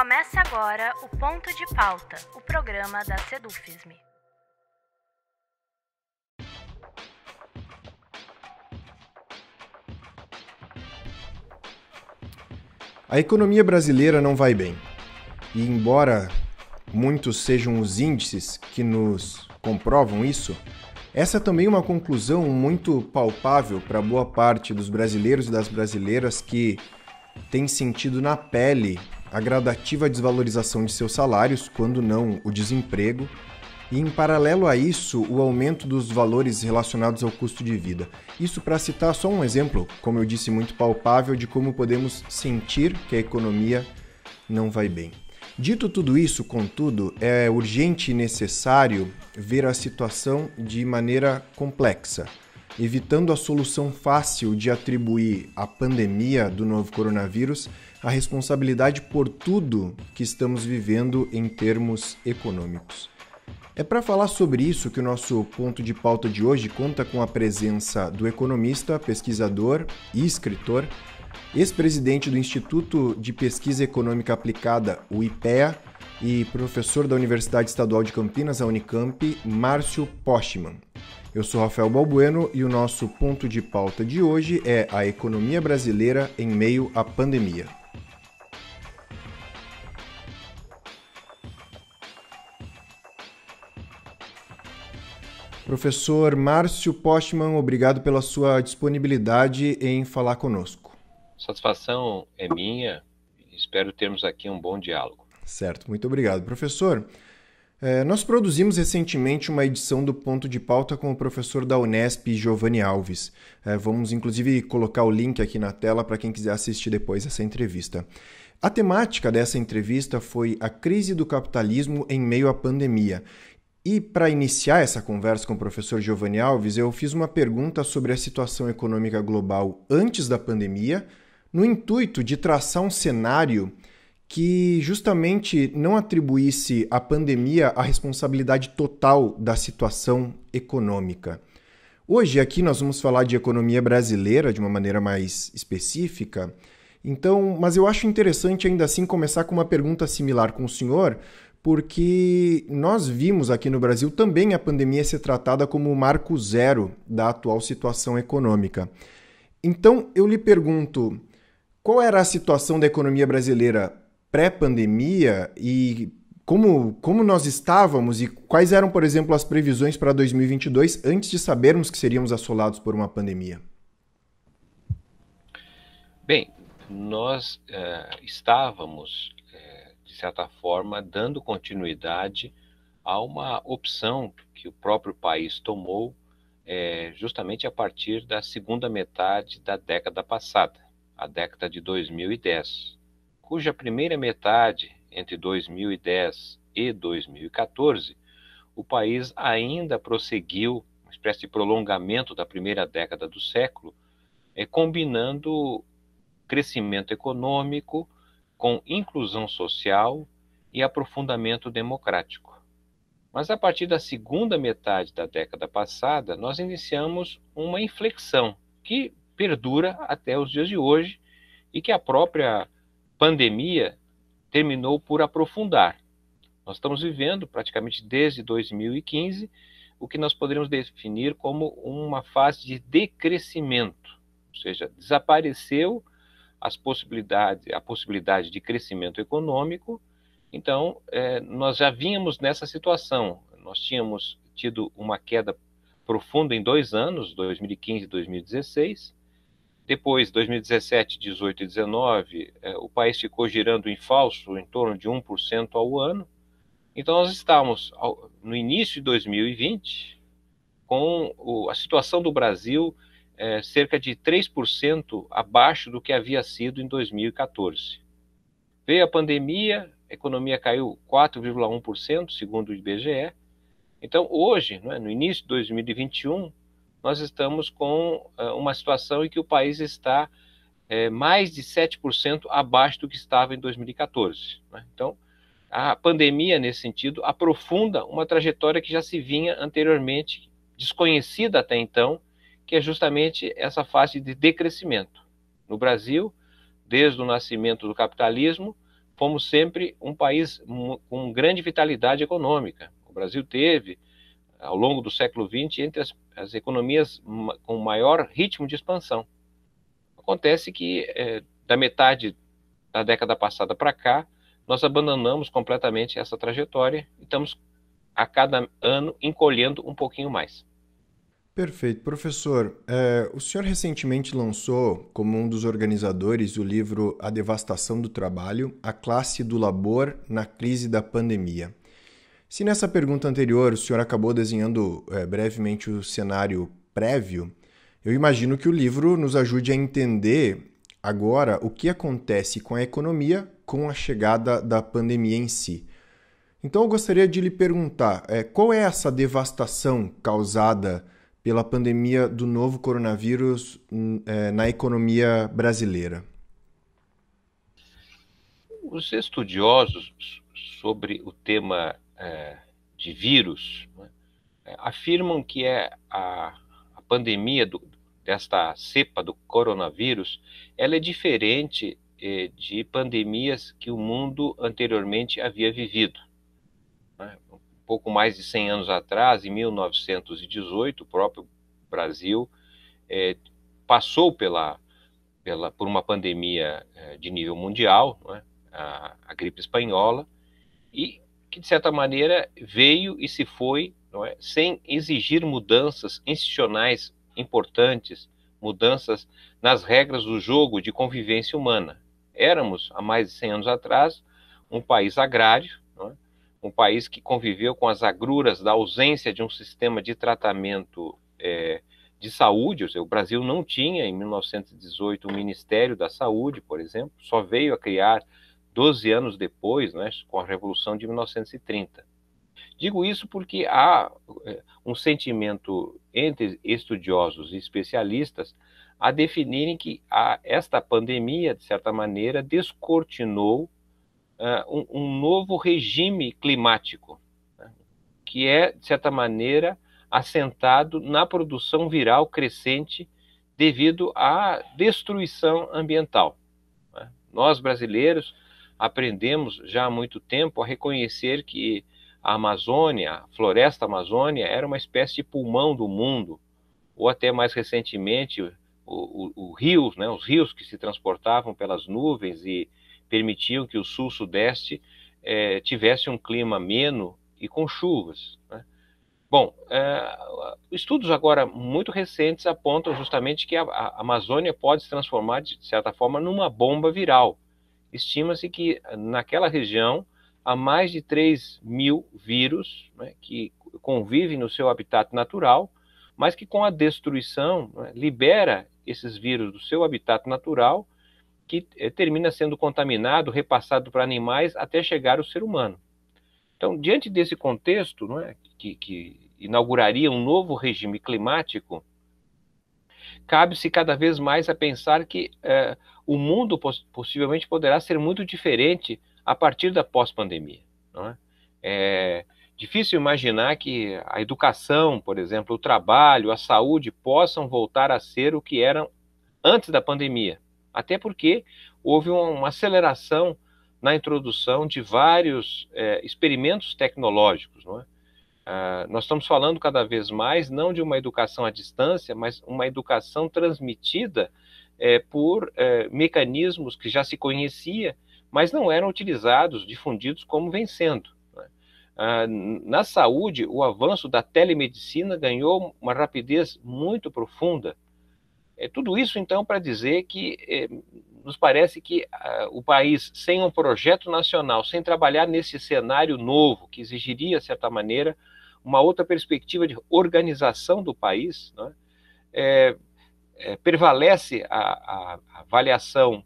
Começa agora o Ponto de Pauta, o programa da Sedufisme. A economia brasileira não vai bem. E embora muitos sejam os índices que nos comprovam isso, essa é também uma conclusão muito palpável para boa parte dos brasileiros e das brasileiras que têm sentido na pele a gradativa desvalorização de seus salários, quando não o desemprego, e em paralelo a isso, o aumento dos valores relacionados ao custo de vida. Isso para citar só um exemplo, como eu disse, muito palpável de como podemos sentir que a economia não vai bem. Dito tudo isso, contudo, é urgente e necessário ver a situação de maneira complexa, evitando a solução fácil de atribuir a pandemia do novo coronavírus a responsabilidade por tudo que estamos vivendo em termos econômicos. É para falar sobre isso que o nosso ponto de pauta de hoje conta com a presença do economista, pesquisador e escritor, ex-presidente do Instituto de Pesquisa Econômica Aplicada, o IPEA, e professor da Universidade Estadual de Campinas, a Unicamp, Márcio Postman. Eu sou Rafael Balbueno e o nosso ponto de pauta de hoje é a economia brasileira em meio à pandemia. Professor Márcio Postman, obrigado pela sua disponibilidade em falar conosco. Satisfação é minha. Espero termos aqui um bom diálogo. Certo, muito obrigado. Professor, é, nós produzimos recentemente uma edição do Ponto de Pauta com o professor da Unesp, Giovanni Alves. É, vamos, inclusive, colocar o link aqui na tela para quem quiser assistir depois essa entrevista. A temática dessa entrevista foi a crise do capitalismo em meio à pandemia. E para iniciar essa conversa com o professor Giovanni Alves, eu fiz uma pergunta sobre a situação econômica global antes da pandemia, no intuito de traçar um cenário que justamente não atribuísse à pandemia a responsabilidade total da situação econômica. Hoje aqui nós vamos falar de economia brasileira de uma maneira mais específica. Então, mas eu acho interessante ainda assim começar com uma pergunta similar com o senhor, porque nós vimos aqui no Brasil também a pandemia ser tratada como o marco zero da atual situação econômica. Então eu lhe pergunto: qual era a situação da economia brasileira pré-pandemia e como, como nós estávamos e quais eram, por exemplo, as previsões para 2022 antes de sabermos que seríamos assolados por uma pandemia? Bem, nós uh, estávamos certa forma, dando continuidade a uma opção que o próprio país tomou é, justamente a partir da segunda metade da década passada, a década de 2010, cuja primeira metade, entre 2010 e 2014, o país ainda prosseguiu, uma espécie de prolongamento da primeira década do século, é, combinando crescimento econômico com inclusão social e aprofundamento democrático. Mas a partir da segunda metade da década passada, nós iniciamos uma inflexão que perdura até os dias de hoje e que a própria pandemia terminou por aprofundar. Nós estamos vivendo, praticamente desde 2015, o que nós poderíamos definir como uma fase de decrescimento, ou seja, desapareceu as possibilidades, a possibilidade de crescimento econômico. Então, é, nós já vínhamos nessa situação. Nós tínhamos tido uma queda profunda em dois anos, 2015 e 2016. Depois, 2017, 18 e 19, é, o país ficou girando em falso em torno de 1% ao ano. Então, nós estamos ao, no início de 2020 com o, a situação do Brasil é, cerca de 3% abaixo do que havia sido em 2014. Veio a pandemia, a economia caiu 4,1%, segundo o IBGE. Então, hoje, né, no início de 2021, nós estamos com é, uma situação em que o país está é, mais de 7% abaixo do que estava em 2014. Né? Então, a pandemia, nesse sentido, aprofunda uma trajetória que já se vinha anteriormente desconhecida até então, que é justamente essa fase de decrescimento. No Brasil, desde o nascimento do capitalismo, fomos sempre um país com grande vitalidade econômica. O Brasil teve, ao longo do século XX, entre as, as economias com maior ritmo de expansão. Acontece que, é, da metade da década passada para cá, nós abandonamos completamente essa trajetória e estamos a cada ano encolhendo um pouquinho mais. Perfeito. Professor, eh, o senhor recentemente lançou, como um dos organizadores, o livro A Devastação do Trabalho A Classe do Labor na Crise da Pandemia. Se nessa pergunta anterior o senhor acabou desenhando eh, brevemente o cenário prévio, eu imagino que o livro nos ajude a entender agora o que acontece com a economia com a chegada da pandemia em si. Então eu gostaria de lhe perguntar eh, qual é essa devastação causada pela pandemia do novo coronavírus hum, é, na economia brasileira? Os estudiosos sobre o tema é, de vírus né, é, afirmam que é a, a pandemia do, desta cepa do coronavírus ela é diferente é, de pandemias que o mundo anteriormente havia vivido pouco mais de 100 anos atrás, em 1918, o próprio Brasil é, passou pela, pela, por uma pandemia é, de nível mundial, é? a, a, gripe espanhola, e que, de certa maneira, veio e se foi é? sem exigir mudanças institucionais importantes, mudanças nas regras do jogo de convivência humana. Éramos, há mais de 100 anos atrás, um país agrário, um país que conviveu com as agruras da ausência de um sistema de tratamento é, de saúde, ou seja, o Brasil não tinha em 1918 o um Ministério da Saúde, por exemplo, só veio a criar 12 anos depois, né, com a Revolução de 1930. Digo isso porque há é, um sentimento entre estudiosos e especialistas a definirem que a, esta pandemia, de certa maneira, descortinou uh, um, um, novo regime climático, né, que é, de certa maneira, assentado na produção viral crescente devido à destruição ambiental. Né. Nós, brasileiros, aprendemos já há muito tempo a reconhecer que a Amazônia, a floresta amazônia, era uma espécie de pulmão do mundo, ou até mais recentemente, o rios, né, os rios que se transportavam pelas nuvens e permitiu que o sul-sudeste é, tivesse um clima ameno e com chuvas. Né? Bom, é, estudos agora muito recentes apontam justamente que a, a, Amazônia pode se transformar, de certa forma, numa bomba viral. Estima-se que naquela região há mais de 3 mil vírus né, que convivem no seu habitat natural, mas que com a destruição né, libera esses vírus do seu habitat natural que eh, termina sendo contaminado, repassado para animais até chegar ao ser humano. Então, diante desse contexto, não é, que, que inauguraria um novo regime climático, cabe-se cada vez mais a pensar que eh, o mundo poss possivelmente poderá ser muito diferente a partir da pós-pandemia. É? é difícil imaginar que a educação, por exemplo, o trabalho, a saúde possam voltar a ser o que eram antes da pandemia. Até porque houve uma, uma aceleração na introdução de vários é, experimentos tecnológicos. Não é? ah, nós estamos falando cada vez mais não de uma educação à distância, mas uma educação transmitida é, por é, mecanismos que já se conhecia, mas não eram utilizados, difundidos como vencendo. É? Ah, na saúde, o avanço da telemedicina ganhou uma rapidez muito profunda. É, tudo isso, então, para dizer que é, nos parece que ah, o país, sem um projeto nacional, sem trabalhar nesse cenário novo, que exigiria, de certa maneira, uma outra perspectiva de organização do país, né, é, é, prevalece a, a, a avaliação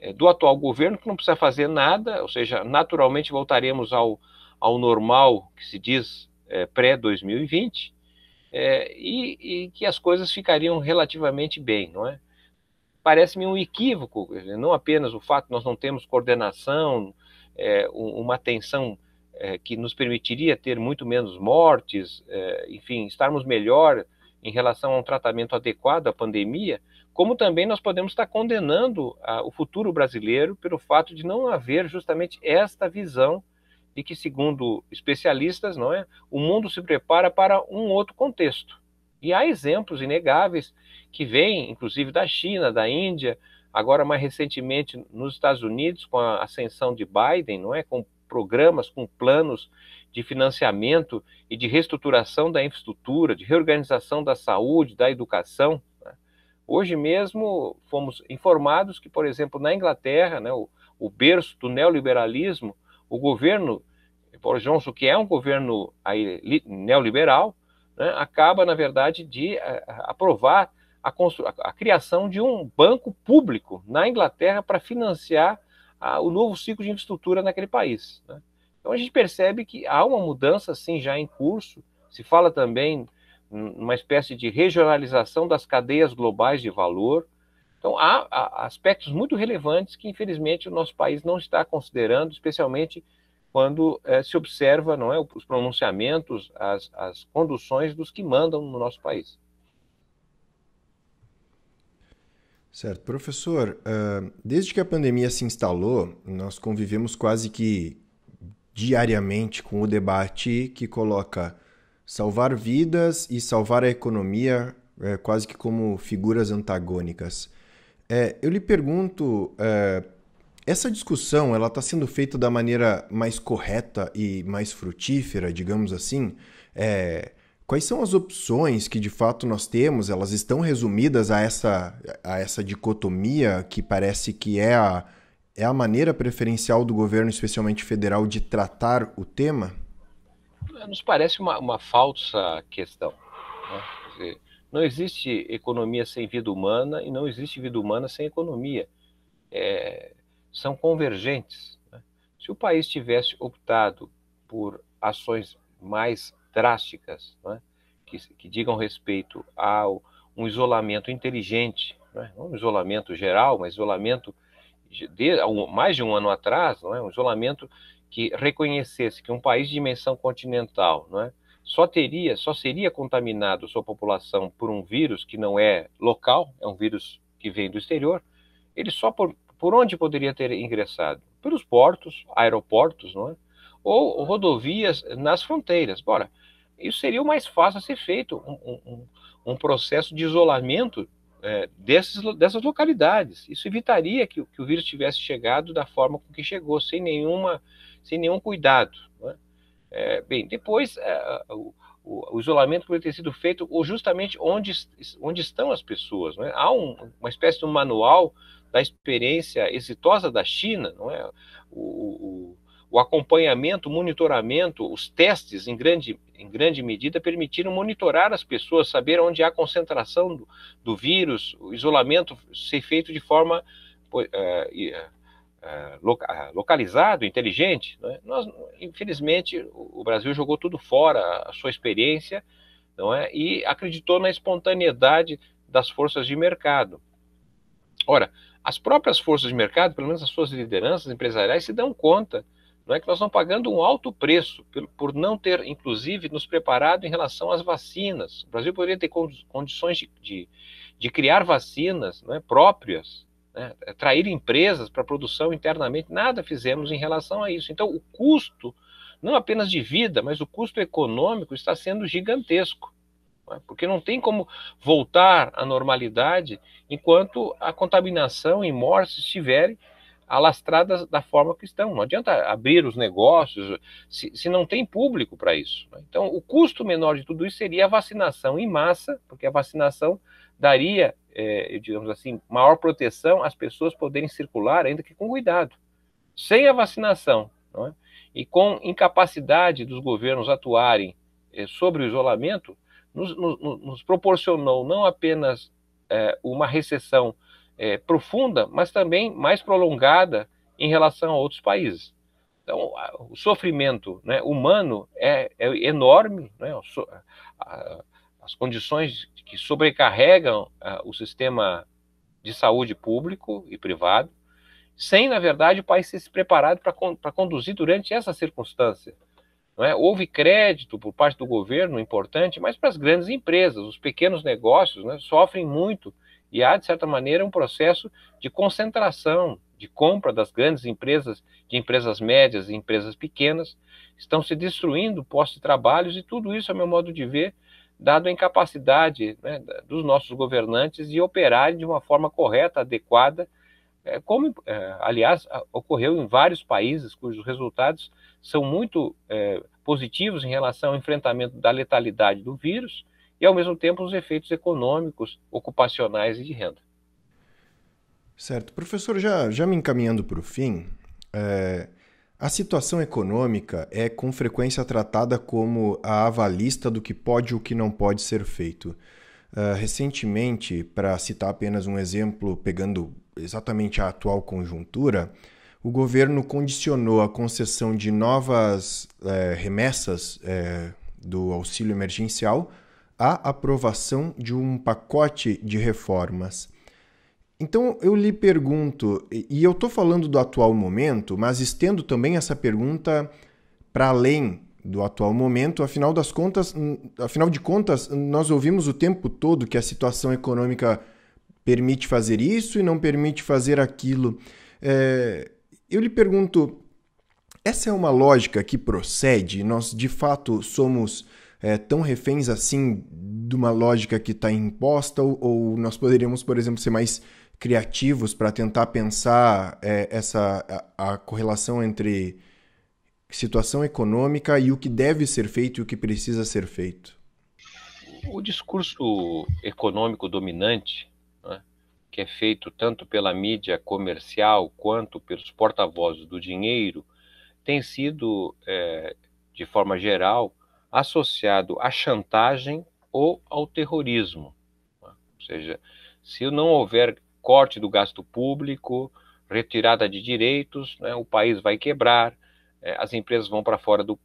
é, do atual governo, que não precisa fazer nada, ou seja, naturalmente voltaremos ao, ao normal que se diz é, pré-2020, é, e, e, que as coisas ficariam relativamente bem, não é? Parece-me um equívoco, não apenas o fato de nós não termos coordenação, é, uma atenção é, que nos permitiria ter muito menos mortes, é, enfim, estarmos melhor em relação a um tratamento adequado à pandemia, como também nós podemos estar condenando a, o futuro brasileiro pelo fato de não haver justamente esta visão e que, segundo especialistas, não é, o mundo se prepara para um outro contexto. E há exemplos inegáveis que vêm, inclusive, da China, da Índia, agora mais recentemente nos Estados Unidos, com a ascensão de Biden, não é, com programas, com planos de financiamento e de reestruturação da infraestrutura, de reorganização da saúde, da educação. Né. Hoje mesmo fomos informados que, por exemplo, na Inglaterra, né, o, o berço do neoliberalismo, o governo Boris Johnson, que é um governo aí, neoliberal, né, acaba, na verdade, de eh, aprovar a, a, criação de um banco público na Inglaterra para financiar o novo ciclo de infraestrutura naquele país. Né. Então a gente percebe que há uma mudança, sim, já em curso. Se fala também uma espécie de regionalização das cadeias globais de valor. Então, há aspectos muito relevantes que, infelizmente, o nosso país não está considerando, especialmente quando é, se observa não é, os pronunciamentos, as, as conduções dos que mandam no nosso país. Certo. Professor, uh, desde que a pandemia se instalou, nós convivemos quase que diariamente com o debate que coloca salvar vidas e salvar a economia é, quase que como figuras antagônicas. É, eu lhe pergunto. É, essa discussão ela está sendo feita da maneira mais correta e mais frutífera, digamos assim. É, quais são as opções que de fato nós temos? Elas estão resumidas a essa, a essa dicotomia que parece que é a, é a maneira preferencial do governo, especialmente federal, de tratar o tema? Nos parece uma, uma falsa questão. Né? Dizer, não existe economia sem vida humana e não existe vida humana sem economia. É, são convergentes. Né? Se o país tivesse optado por ações mais drásticas, né? que, que, digam respeito a um isolamento inteligente, né? não um isolamento geral, mas isolamento de, mais de um ano atrás, não é? um isolamento que reconhecesse que um país de dimensão continental não é? só teria, só seria contaminado sua população por um vírus que não é local, é um vírus que vem do exterior, ele só por, por onde poderia ter ingressado? Pelos portos, aeroportos, não é? Ou rodovias nas fronteiras. Bora, isso seria o mais fácil a ser feito, um, um, um processo de isolamento é, desses, dessas localidades. Isso evitaria que, que, o vírus tivesse chegado da forma com que chegou, sem, nenhuma, sem nenhum cuidado. É? é, bem, depois é, o, o, isolamento poderia ter sido feito ou justamente onde, onde estão as pessoas. É? Há um, uma espécie de um manual da experiência exitosa da China, não é? O, o, o acompanhamento, o monitoramento, os testes, em grande, em grande medida, permitiram monitorar as pessoas, saber onde há concentração do, do vírus, o isolamento ser feito de forma uh, localizado, inteligente. É? Nós, infelizmente, o Brasil jogou tudo fora, a sua experiência, não é? e acreditou na espontaneidade das forças de mercado. Ora, as próprias forças de mercado, pelo menos as suas lideranças empresariais, se dão conta não é que nós estamos pagando um alto preço por não ter, inclusive, nos preparado em relação às vacinas. O Brasil poderia ter condições de, de, de criar vacinas não é, próprias, né, atrair é, empresas para produção internamente. Nada fizemos em relação a isso. Então, o custo, não apenas de vida, mas o custo econômico está sendo gigantesco. Né? porque não tem como voltar à normalidade enquanto a contaminação e mortes estiverem alastradas da forma que estão. Não adianta abrir os negócios se, se não tem público para isso. Né? Então, o custo menor de tudo isso seria a vacinação em massa, porque a vacinação daria, é, digamos assim, maior proteção às pessoas poderem circular, ainda que com cuidado. Sem a vacinação é? e com incapacidade dos governos atuarem é, sobre o isolamento, nos, nos, nos proporcionou não apenas é, uma recessão é, profunda, mas também mais prolongada em relação a outros países. Então, o sofrimento né, humano é, é enorme, né, as condições que sobrecarregam o sistema de saúde público e privado, sem, na verdade, o país ter se preparado para conduzir durante essa circunstância. É? Houve crédito por parte do governo importante, mas para as grandes empresas, os pequenos negócios né, sofrem muito e há, de certa maneira, um processo de concentração de compra das grandes empresas, de empresas médias e empresas pequenas. Estão se destruindo postos de trabalhos e tudo isso, a meu modo de ver, dado a incapacidade né, dos nossos governantes de operarem de uma forma correta, adequada, é, como, é, aliás, ocorreu em vários países cujos resultados são muito é, positivos em relação ao enfrentamento da letalidade do vírus e, ao mesmo tempo, os efeitos econômicos, ocupacionais e de renda. Certo. Professor, já, já me encaminhando para o fim, é, a situação econômica é com frequência tratada como a avalista do que pode e o que não pode ser feito. Uh, recentemente, para citar apenas um exemplo, pegando exatamente a atual conjuntura, o governo condicionou a concessão de novas é, remessas é, do auxílio emergencial à aprovação de um pacote de reformas. Então eu lhe pergunto, e eu estou falando do atual momento, mas estendo também essa pergunta para além do atual momento, afinal das contas, afinal de contas, nós ouvimos o tempo todo que a situação econômica permite fazer isso e não permite fazer aquilo. É, eu lhe pergunto: essa é uma lógica que procede? Nós de fato somos é, tão reféns assim de uma lógica que está imposta? Ou, ou, nós poderíamos, por exemplo, ser mais criativos para tentar pensar é, essa a, a correlação entre situação econômica e o que deve ser feito e o que precisa ser feito? O discurso econômico dominante né, que é feito tanto pela mídia comercial quanto pelos porta-vozes do dinheiro tem sido, é, de forma geral, associado à chantagem ou ao terrorismo. Ou seja, se não houver corte do gasto público, retirada de direitos, né, o país vai quebrar, é, as empresas vão para fora do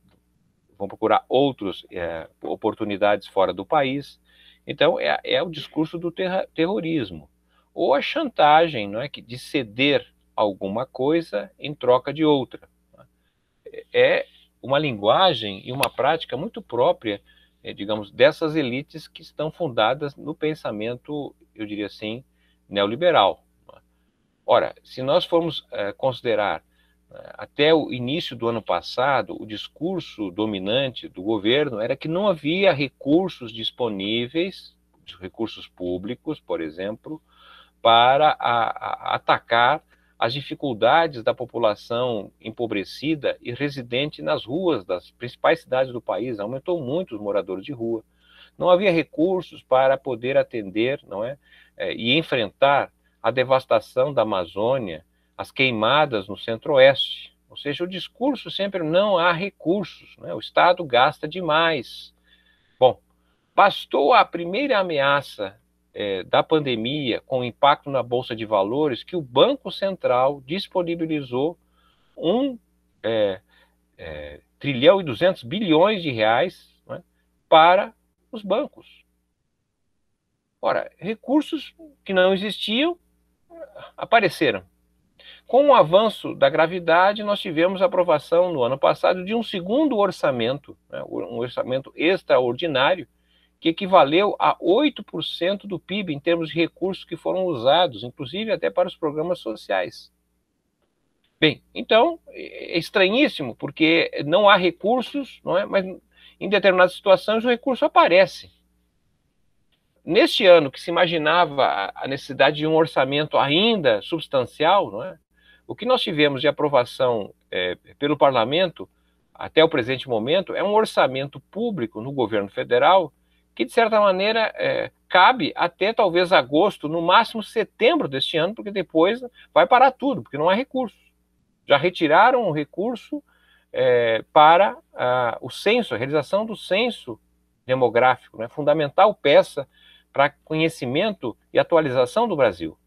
vão procurar outras é, oportunidades fora do país. Então, é, é o discurso do terra, terrorismo ou a chantagem, não é, que de ceder alguma coisa em troca de outra. É, é uma linguagem e uma prática muito própria, é, digamos, dessas elites que estão fundadas no pensamento, eu diria assim, neoliberal. Ora, se nós formos é, considerar até o início do ano passado, o discurso dominante do governo era que não havia recursos disponíveis, recursos públicos, por exemplo, para a, a atacar as dificuldades da população empobrecida e residente nas ruas das principais cidades do país. Aumentou muito os moradores de rua. Não havia recursos para poder atender não é, é e enfrentar a devastação da Amazônia, as queimadas no centro-oeste. Ou seja, o discurso sempre não há recursos, né? o Estado gasta demais. Bom, bastou a primeira ameaça é, da pandemia, com impacto na Bolsa de Valores, que o Banco Central disponibilizou um é, é, trilhão e 200 bilhões de reais né, para os bancos. Ora, recursos que não existiam apareceram. Com o avanço da gravidade, nós tivemos a aprovação no ano passado de um segundo orçamento, né, um orçamento extraordinário, que equivaleu a 8% do PIB em termos de recursos que foram usados, inclusive até para os programas sociais. Bem, então é, é estranhíssimo, porque não há recursos, não é? mas em determinadas situações o recurso aparece. Neste ano que se imaginava a necessidade de um orçamento ainda substancial, não é? o que nós tivemos de aprovação é, pelo parlamento até o presente momento é um orçamento público no governo federal que, de certa maneira, é, cabe até talvez agosto, no máximo setembro deste ano, porque depois vai parar tudo, porque não há recurso. Já retiraram o recurso é, para a, o censo, a realização do censo demográfico, né, fundamental peça para conhecimento e atualização do Brasil.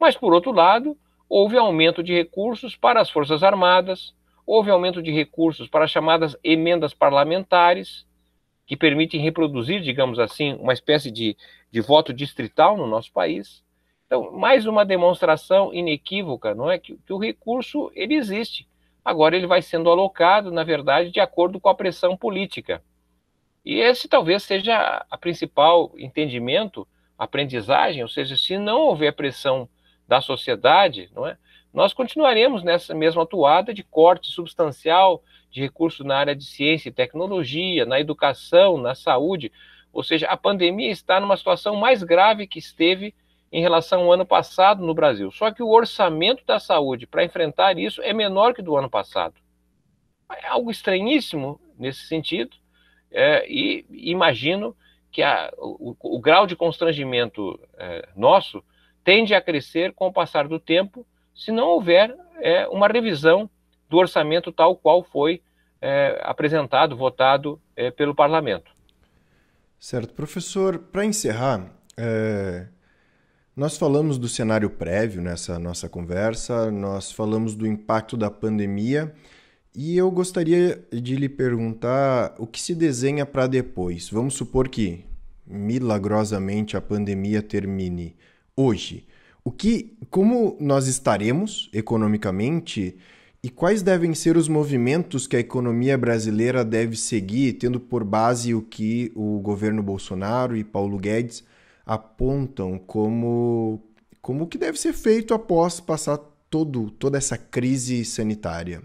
Mas, por outro lado, houve aumento de recursos para as Forças Armadas, houve aumento de recursos para as chamadas emendas parlamentares, que permitem reproduzir, digamos assim, uma espécie de, de voto distrital no nosso país. Então, mais uma demonstração inequívoca, não é que, que o recurso ele existe. Agora ele vai sendo alocado, na verdade, de acordo com a pressão política. E esse talvez seja a principal entendimento, aprendizagem, ou seja, se não houver pressão da sociedade, não é? Nós continuaremos nessa mesma atuada de corte substancial de recursos na área de ciência e tecnologia, na educação, na saúde. Ou seja, a pandemia está numa situação mais grave que esteve em relação ao ano passado no Brasil. Só que o orçamento da saúde para enfrentar isso é menor que do ano passado. É algo estranhíssimo nesse sentido, é, e imagino que a, o, o, grau de constrangimento é, nosso tende a crescer com o passar do tempo, se não houver é, uma revisão do orçamento tal qual foi é, apresentado, votado é, pelo parlamento. Certo. Professor, para encerrar, é... nós falamos do cenário prévio nessa nossa conversa, nós falamos do impacto da pandemia. E eu gostaria de lhe perguntar o que se desenha para depois. Vamos supor que, milagrosamente, a pandemia termine hoje. O que, como nós estaremos economicamente? E quais devem ser os movimentos que a economia brasileira deve seguir, tendo por base o que o governo Bolsonaro e Paulo Guedes apontam como como que deve ser feito após passar todo, toda essa crise sanitária?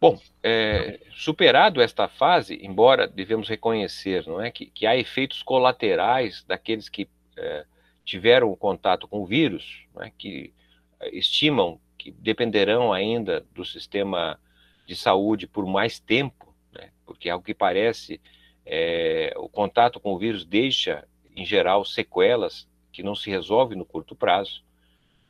Bom, é, superado esta fase, embora devemos reconhecer não é, que, que há efeitos colaterais daqueles que é, tiveram contato com o vírus, é, que é, estimam que dependerão ainda do sistema de saúde por mais tempo, né? porque, ao que parece, é, o contato com o vírus deixa, em geral, sequelas que não se resolvem no curto prazo.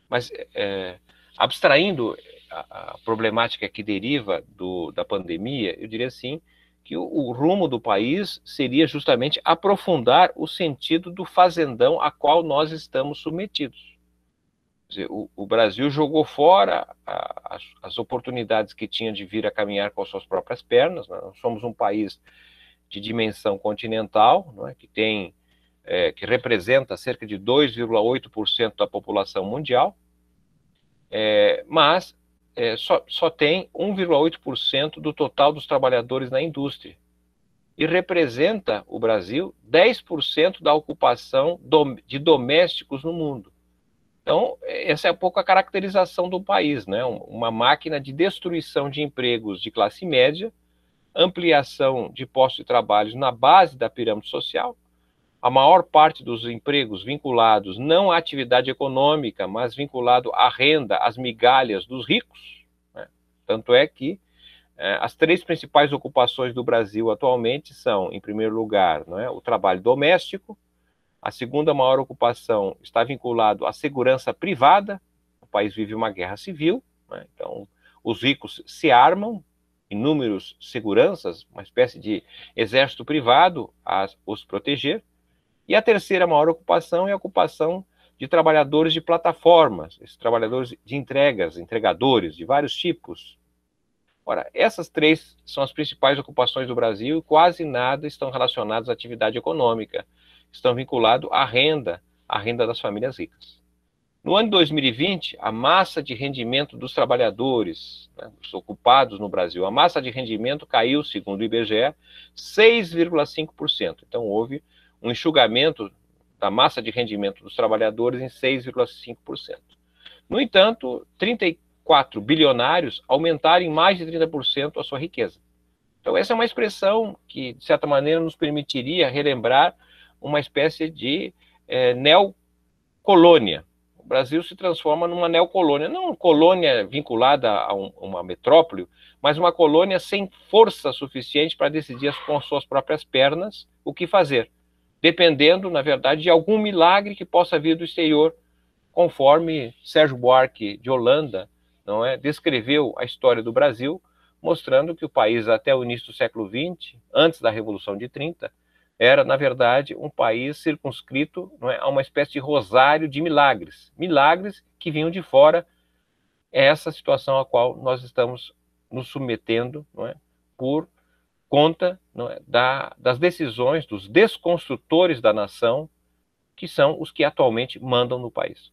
Mas, é, é, abstraindo a, a, problemática que deriva do, da pandemia, eu diria assim que o, o rumo do país seria justamente aprofundar o sentido do fazendão a qual nós estamos submetidos Dizer, o, o, Brasil jogou fora a, as, as, oportunidades que tinha de vir a caminhar com suas próprias pernas. Né? Nós somos um país de dimensão continental, não é? que tem é, que representa cerca de 2,8% da população mundial, é, mas é, só, só tem 1,8% do total dos trabalhadores na indústria. E representa o Brasil 10% da ocupação de domésticos no mundo. Então, essa é um pouco a caracterização do país, né? Uma máquina de destruição de empregos de classe média, ampliação de postos de trabalho na base da pirâmide social, a maior parte dos empregos vinculados não à atividade econômica, mas vinculado à renda, às migalhas dos ricos. Né? Tanto é que eh, as três principais ocupações do Brasil atualmente são, em primeiro lugar, né, o trabalho doméstico, a segunda maior ocupação está vinculado à segurança privada. O país vive uma guerra civil, né? então os ricos se armam, inúmeros seguranças, uma espécie de exército privado a os proteger. E a terceira maior ocupação é a ocupação de trabalhadores de plataformas, esses trabalhadores de entregas, entregadores de vários tipos. Ora, essas três são as principais ocupações do Brasil e quase nada estão relacionadas à atividade econômica estão vinculados à renda, à renda das famílias ricas. No ano de 2020, a massa de rendimento dos trabalhadores, né, dos ocupados no Brasil, a massa de rendimento caiu, segundo o IBGE, 6,5%. Então, houve um enxugamento da massa de rendimento dos trabalhadores em 6,5%. No entanto, 34 bilionários aumentaram em mais de 30% a sua riqueza. Então, essa é uma expressão que, de certa maneira, nos permitiria relembrar uma espécie de é, neocolônia. O Brasil se transforma numa neocolônia, não uma colônia vinculada a um, uma metrópole, mas uma colônia sem força suficiente para decidir as, com suas próprias pernas o que fazer, dependendo, na verdade, de algum milagre que possa vir do exterior, conforme Sérgio Buarque de Holanda não é, descreveu a história do Brasil, mostrando que o país, até o início do século XX, antes da Revolução de 30, era, na verdade, um país circunscrito é, a uma espécie de rosário de milagres. Milagres que vinham de fora, essa situação a qual nós estamos nos submetendo é, por conta é, da, das decisões dos desconstrutores da nação, que são os que atualmente mandam no país.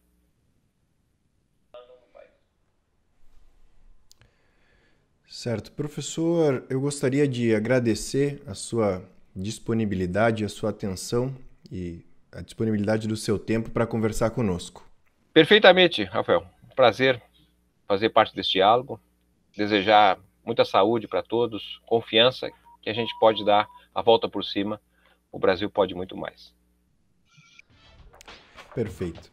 Certo. Professor, eu gostaria de agradecer a sua disponibilidade, a sua atenção e a disponibilidade do seu tempo para conversar conosco. Perfeitamente, Rafael. Prazer fazer parte desse diálogo. Desejar muita saúde para todos, confiança que a gente pode dar a volta por cima. O Brasil pode muito mais. Perfeito.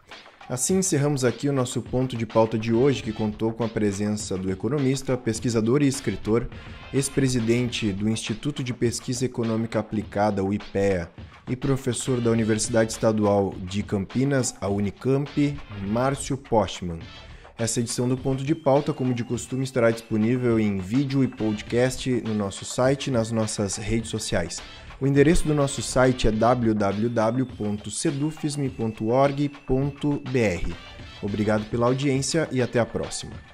Assim encerramos aqui o nosso ponto de pauta de hoje, que contou com a presença do economista, pesquisador e escritor, ex-presidente do Instituto de Pesquisa Econômica Aplicada, o IPEA, e professor da Universidade Estadual de Campinas, a Unicamp, Márcio Postman. Essa edição do Ponto de Pauta, como de costume, estará disponível em vídeo e podcast no nosso site e nas nossas redes sociais. O endereço do nosso site é www.sedufisme.org.br. Obrigado pela audiência e até a próxima.